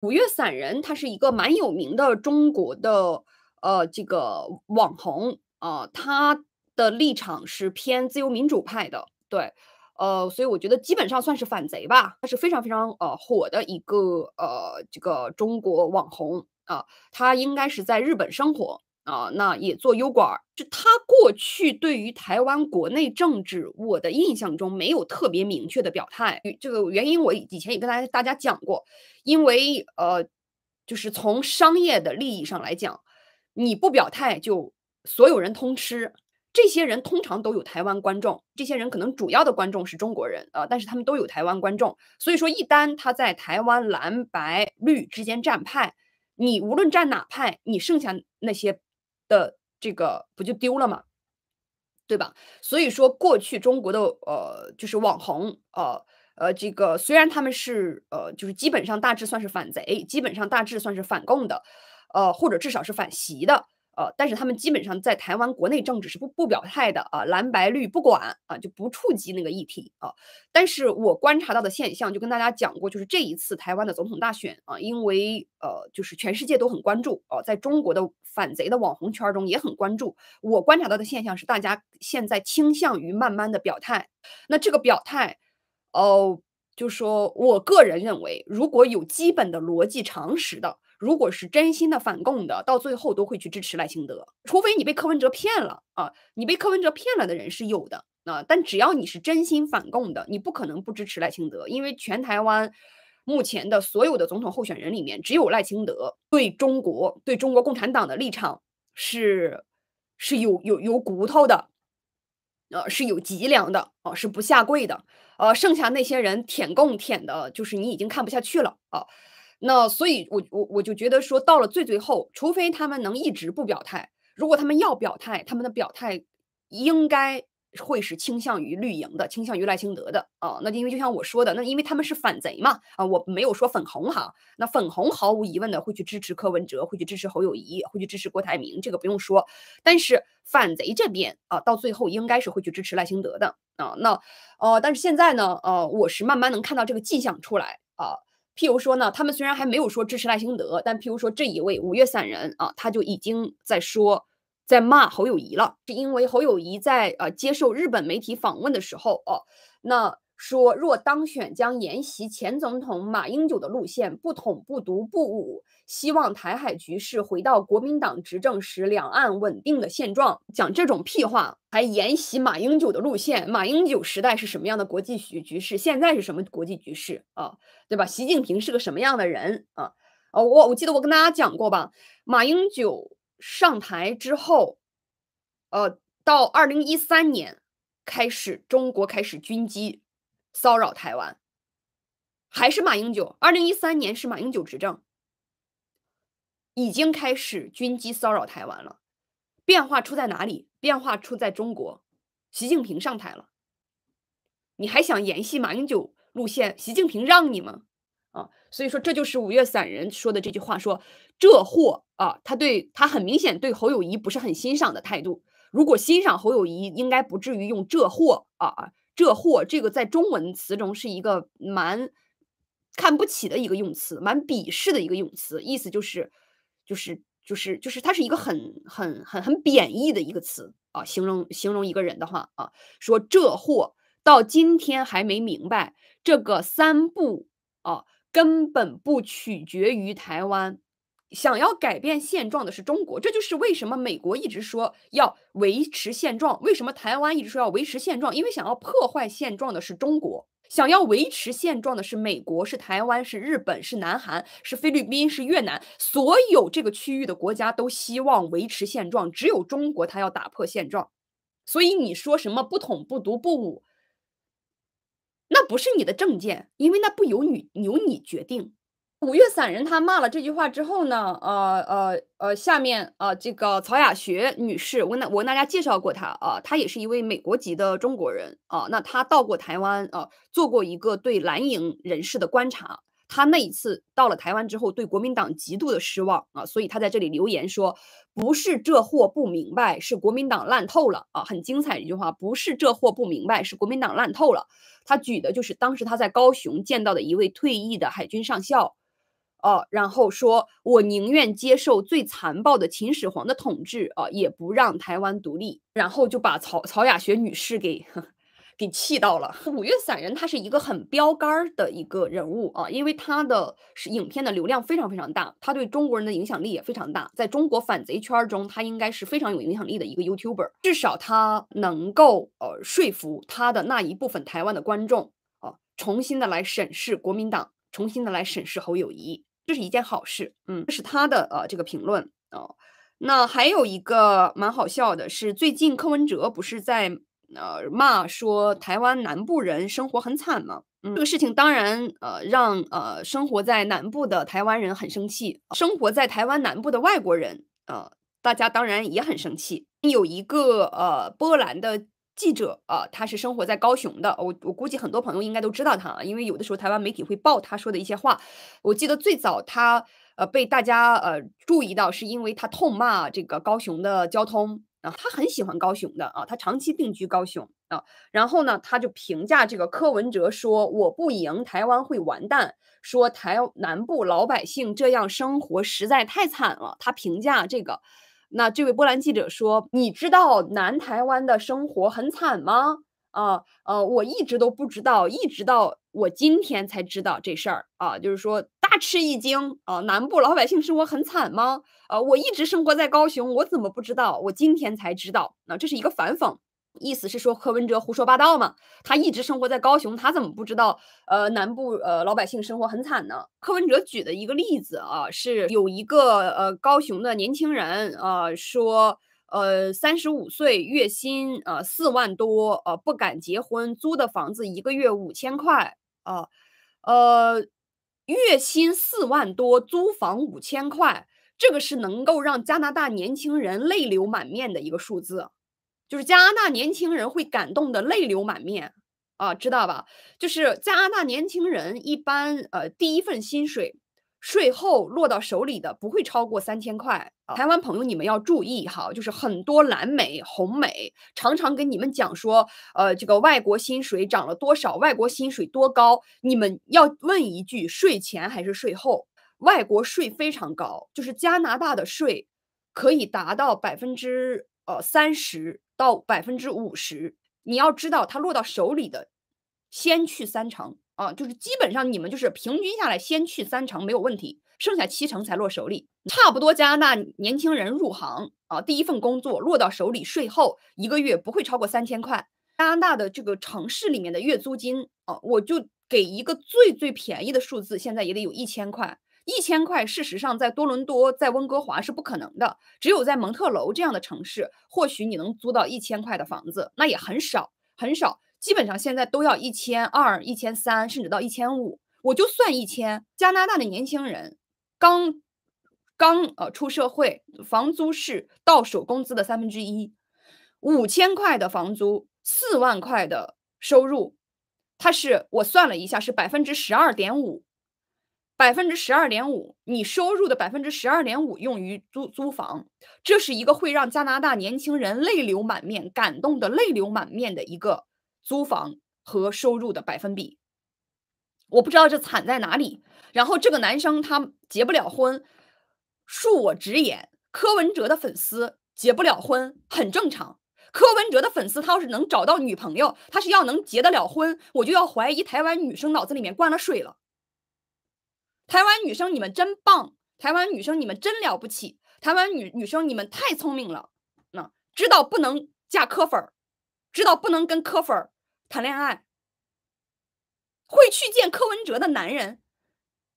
五月散人，他是一个蛮有名的中国的呃这个网红啊，他的立场是偏自由民主派的，对，呃，所以我觉得基本上算是反贼吧。他是非常非常呃火的一个呃这个中国网红啊，他应该是在日本生活。啊，那也做优管，就他过去对于台湾国内政治，我的印象中没有特别明确的表态。这个原因我以前也跟大家大家讲过，因为呃，就是从商业的利益上来讲，你不表态就所有人通吃。这些人通常都有台湾观众，这些人可能主要的观众是中国人啊，但是他们都有台湾观众，所以说一旦他在台湾蓝白绿之间站派，你无论站哪派，你剩下那些。的这个不就丢了嘛，对吧？所以说，过去中国的呃，就是网红，呃呃，这个虽然他们是呃，就是基本上大致算是反贼，基本上大致算是反共的，呃，或者至少是反习的。呃，但是他们基本上在台湾国内政治是不不表态的啊，蓝白绿不管啊，就不触及那个议题啊。但是我观察到的现象，就跟大家讲过，就是这一次台湾的总统大选啊，因为呃，就是全世界都很关注啊，在中国的反贼的网红圈中也很关注。我观察到的现象是，大家现在倾向于慢慢的表态。那这个表态，哦，就说我个人认为，如果有基本的逻辑常识的。如果是真心的反共的，到最后都会去支持赖清德，除非你被柯文哲骗了啊！你被柯文哲骗了的人是有的啊，但只要你是真心反共的，你不可能不支持赖清德，因为全台湾目前的所有的总统候选人里面，只有赖清德对中国、对中国共产党的立场是是有有有骨头的，呃，是有脊梁的啊，是不下跪的。呃，剩下那些人舔共舔的，就是你已经看不下去了啊。那所以，我我我就觉得说，到了最最后，除非他们能一直不表态。如果他们要表态，他们的表态应该会是倾向于绿营的，倾向于赖清德的啊。那因为就像我说的，那因为他们是反贼嘛啊，我没有说粉红哈。那粉红毫无疑问的会去支持柯文哲，会去支持侯友谊，会去支持郭台铭，这个不用说。但是反贼这边啊，到最后应该是会去支持赖清德的啊。那呃，但是现在呢，呃，我是慢慢能看到这个迹象出来啊。譬如说呢，他们虽然还没有说支持赖清德，但譬如说这一位五月散人啊，他就已经在说，在骂侯友谊了，是因为侯友谊在呃接受日本媒体访问的时候哦，那。说若当选将沿袭前总统马英九的路线，不统不独不武，希望台海局势回到国民党执政时两岸稳定的现状。讲这种屁话，还沿袭马英九的路线。马英九时代是什么样的国际局局势？现在是什么国际局势啊？对吧？习近平是个什么样的人啊？哦，我我记得我跟大家讲过吧，马英九上台之后，呃，到二零一三年开始，中国开始军机。骚扰台湾，还是马英九？二零一三年是马英九执政，已经开始军机骚扰台湾了。变化出在哪里？变化出在中国，习近平上台了。你还想延续马英九路线？习近平让你吗？啊，所以说这就是五月散人说的这句话：说这货啊，他对他很明显对侯友谊不是很欣赏的态度。如果欣赏侯友谊，应该不至于用这货啊啊。这货，这个在中文词中是一个蛮看不起的一个用词，蛮鄙视的一个用词，意思就是，就是，就是，就是，它是一个很很很很贬义的一个词啊，形容形容一个人的话啊，说这货到今天还没明白，这个三不啊，根本不取决于台湾。想要改变现状的是中国，这就是为什么美国一直说要维持现状，为什么台湾一直说要维持现状，因为想要破坏现状的是中国，想要维持现状的是美国，是台湾，是日本，是南韩，是菲律宾，是越南，所有这个区域的国家都希望维持现状，只有中国它要打破现状。所以你说什么不统不独不武，那不是你的政见，因为那不由你由你决定。五月散人他骂了这句话之后呢，呃呃呃，下面呃这个曹雅学女士，我我跟大家介绍过她啊，她也是一位美国籍的中国人啊，那她到过台湾啊，做过一个对蓝营人士的观察，她那一次到了台湾之后，对国民党极度的失望啊，所以她在这里留言说，不是这货不明白，是国民党烂透了啊，很精彩一句话，不是这货不明白，是国民党烂透了，她举的就是当时她在高雄见到的一位退役的海军上校。哦，然后说我宁愿接受最残暴的秦始皇的统治啊，也不让台湾独立。然后就把曹曹雅学女士给给气到了。五月散人他是一个很标杆儿的一个人物啊，因为他的影片的流量非常非常大，他对中国人的影响力也非常大。在中国反贼圈中，他应该是非常有影响力的一个 YouTuber，至少他能够呃说服他的那一部分台湾的观众啊，重新的来审视国民党，重新的来审视侯友谊。这是一件好事，嗯，这是他的呃这个评论啊。那还有一个蛮好笑的是，最近柯文哲不是在呃骂说台湾南部人生活很惨吗？嗯，这个事情当然呃让呃生活在南部的台湾人很生气，生活在台湾南部的外国人呃，大家当然也很生气。有一个呃波兰的。记者啊，他是生活在高雄的，我我估计很多朋友应该都知道他啊，因为有的时候台湾媒体会报他说的一些话。我记得最早他呃被大家呃注意到，是因为他痛骂这个高雄的交通啊，他很喜欢高雄的啊，他长期定居高雄啊。然后呢，他就评价这个柯文哲说：“我不赢，台湾会完蛋。”说台南部老百姓这样生活实在太惨了。他评价这个。那这位波兰记者说：“你知道南台湾的生活很惨吗？啊，呃，我一直都不知道，一直到我今天才知道这事儿啊，就是说大吃一惊啊，南部老百姓生活很惨吗？啊，我一直生活在高雄，我怎么不知道？我今天才知道。那这是一个反讽。”意思是说柯文哲胡说八道嘛？他一直生活在高雄，他怎么不知道呃南部呃老百姓生活很惨呢？柯文哲举的一个例子啊，是有一个呃高雄的年轻人啊说，呃三十五岁月薪呃四万多呃不敢结婚，租的房子一个月五千块啊，呃月薪四万多，租房五千块，这个是能够让加拿大年轻人泪流满面的一个数字。就是加拿大年轻人会感动得泪流满面啊，知道吧？就是加拿大年轻人一般呃，第一份薪水税后落到手里的不会超过三千块。台湾朋友，你们要注意哈，就是很多蓝美红美常常跟你们讲说，呃，这个外国薪水涨了多少，外国薪水多高？你们要问一句，税前还是税后？外国税非常高，就是加拿大的税可以达到百分之呃三十。到百分之五十，你要知道，它落到手里的，先去三成啊，就是基本上你们就是平均下来先去三成没有问题，剩下七成才落手里，差不多加拿大年轻人入行啊，第一份工作落到手里税后一个月不会超过三千块，加拿大的这个城市里面的月租金啊，我就给一个最最便宜的数字，现在也得有一千块。一千块，事实上在多伦多、在温哥华是不可能的，只有在蒙特楼这样的城市，或许你能租到一千块的房子，那也很少很少，基本上现在都要一千二、一千三，甚至到一千五。我就算一千，加拿大的年轻人，刚刚呃出社会，房租是到手工资的三分之一，五千块的房租，四万块的收入，他是我算了一下，是百分之十二点五。百分之十二点五，你收入的百分之十二点五用于租租房，这是一个会让加拿大年轻人泪流满面、感动的泪流满面的一个租房和收入的百分比。我不知道这惨在哪里。然后这个男生他结不了婚，恕我直言，柯文哲的粉丝结不了婚很正常。柯文哲的粉丝，他要是能找到女朋友，他是要能结得了婚，我就要怀疑台湾女生脑子里面灌了水了。台湾女生，你们真棒！台湾女生，你们真了不起！台湾女女生，你们太聪明了，嗯、知道不能嫁科粉儿，知道不能跟科粉儿谈恋爱，会去见柯文哲的男人，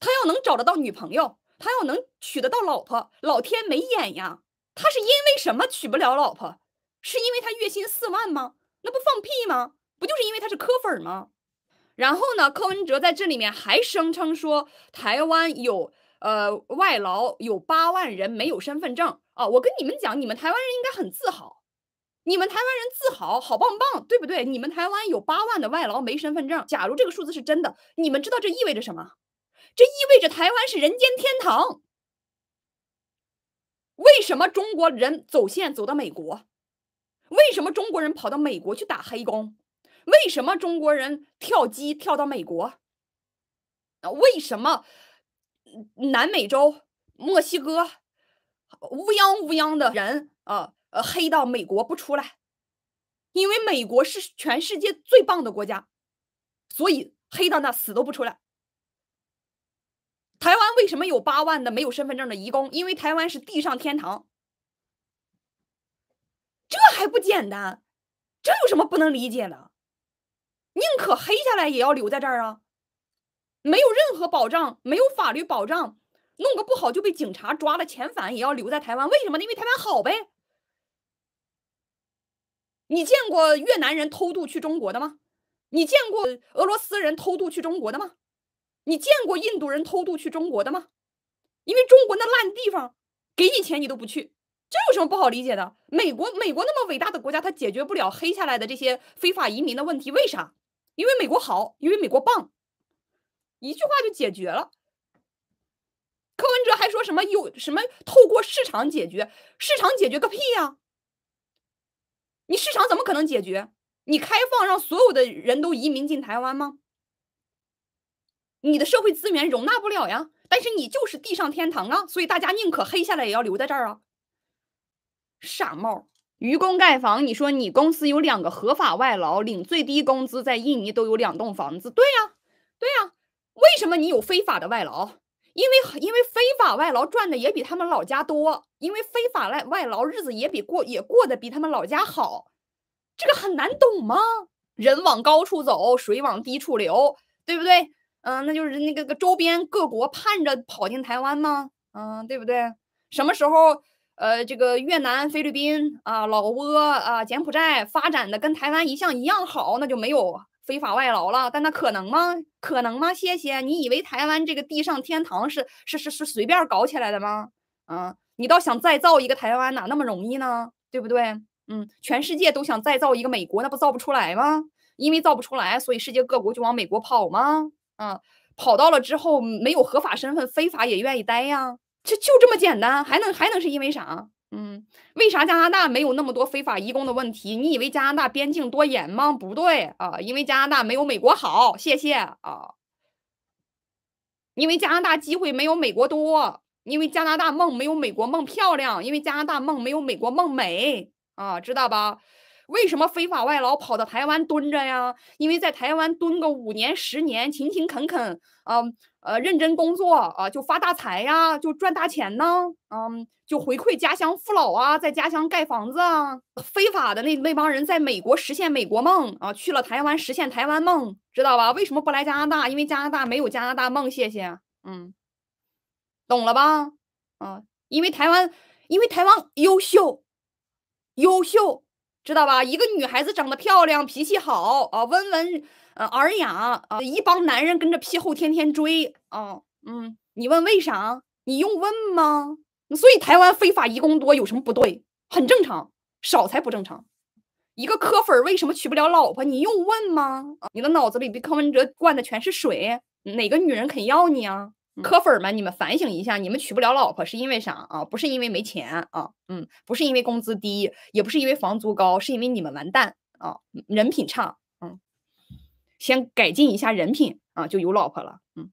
他要能找得到女朋友，他要能娶得到老婆，老天没眼呀！他是因为什么娶不了老婆？是因为他月薪四万吗？那不放屁吗？不就是因为他是科粉吗？然后呢？柯文哲在这里面还声称说，台湾有呃外劳有八万人没有身份证啊！我跟你们讲，你们台湾人应该很自豪，你们台湾人自豪，好棒棒，对不对？你们台湾有八万的外劳没身份证，假如这个数字是真的，你们知道这意味着什么？这意味着台湾是人间天堂。为什么中国人走线走到美国？为什么中国人跑到美国去打黑工？为什么中国人跳机跳到美国？啊，为什么南美洲墨西哥乌央乌央的人啊，呃，黑到美国不出来？因为美国是全世界最棒的国家，所以黑到那死都不出来。台湾为什么有八万的没有身份证的移工？因为台湾是地上天堂。这还不简单？这有什么不能理解的？宁可黑下来也要留在这儿啊！没有任何保障，没有法律保障，弄个不好就被警察抓了，遣返也要留在台湾。为什么？呢？因为台湾好呗。你见过越南人偷渡去中国的吗？你见过俄罗斯人偷渡去中国的吗？你见过印度人偷渡去中国的吗？因为中国那烂地方，给你钱你都不去，这有什么不好理解的？美国，美国那么伟大的国家，它解决不了黑下来的这些非法移民的问题，为啥？因为美国好，因为美国棒，一句话就解决了。柯文哲还说什么有什么？透过市场解决，市场解决个屁呀！你市场怎么可能解决？你开放让所有的人都移民进台湾吗？你的社会资源容纳不了呀。但是你就是地上天堂啊，所以大家宁可黑下来也要留在这儿啊。傻帽！愚公盖房，你说你公司有两个合法外劳，领最低工资，在印尼都有两栋房子。对呀，对呀，为什么你有非法的外劳？因为因为非法外劳赚的也比他们老家多，因为非法外外劳日子也比过也过得比他们老家好。这个很难懂吗？人往高处走，水往低处流，对不对？嗯，那就是那个个周边各国盼着跑进台湾吗？嗯，对不对？什么时候？呃，这个越南、菲律宾啊、老挝啊、柬埔寨发展的跟台湾一向一样好，那就没有非法外劳了。但那可能吗？可能吗？谢谢，你以为台湾这个地上天堂是是是是随便搞起来的吗？嗯，你倒想再造一个台湾，哪那么容易呢？对不对？嗯，全世界都想再造一个美国，那不造不出来吗？因为造不出来，所以世界各国就往美国跑吗？嗯，跑到了之后没有合法身份，非法也愿意待呀。就就这么简单，还能还能是因为啥？嗯，为啥加拿大没有那么多非法移工的问题？你以为加拿大边境多严吗？不对啊，因为加拿大没有美国好。谢谢啊，因为加拿大机会没有美国多，因为加拿大梦没有美国梦漂亮，因为加拿大梦没有美国梦美啊，知道吧？为什么非法外劳跑到台湾蹲着呀？因为在台湾蹲个五年十年，勤勤恳恳啊，呃，认真工作啊，就发大财呀，就赚大钱呢，嗯，就回馈家乡父老啊，在家乡盖房子啊。非法的那那帮人在美国实现美国梦啊，去了台湾实现台湾梦，知道吧？为什么不来加拿大？因为加拿大没有加拿大梦，谢谢。嗯，懂了吧？啊，因为台湾，因为台湾优秀，优秀。知道吧？一个女孩子长得漂亮，脾气好啊，温文呃尔雅啊，一帮男人跟着屁后天天追啊。嗯，你问为啥？你用问吗？所以台湾非法移工多有什么不对？很正常，少才不正常。一个科粉为什么娶不了老婆？你用问吗？啊，你的脑子里被柯文哲灌的全是水，哪个女人肯要你啊？磕粉儿你们反省一下，你们娶不了老婆是因为啥啊？不是因为没钱啊，嗯，不是因为工资低，也不是因为房租高，是因为你们完蛋啊，人品差，嗯，先改进一下人品啊，就有老婆了，嗯。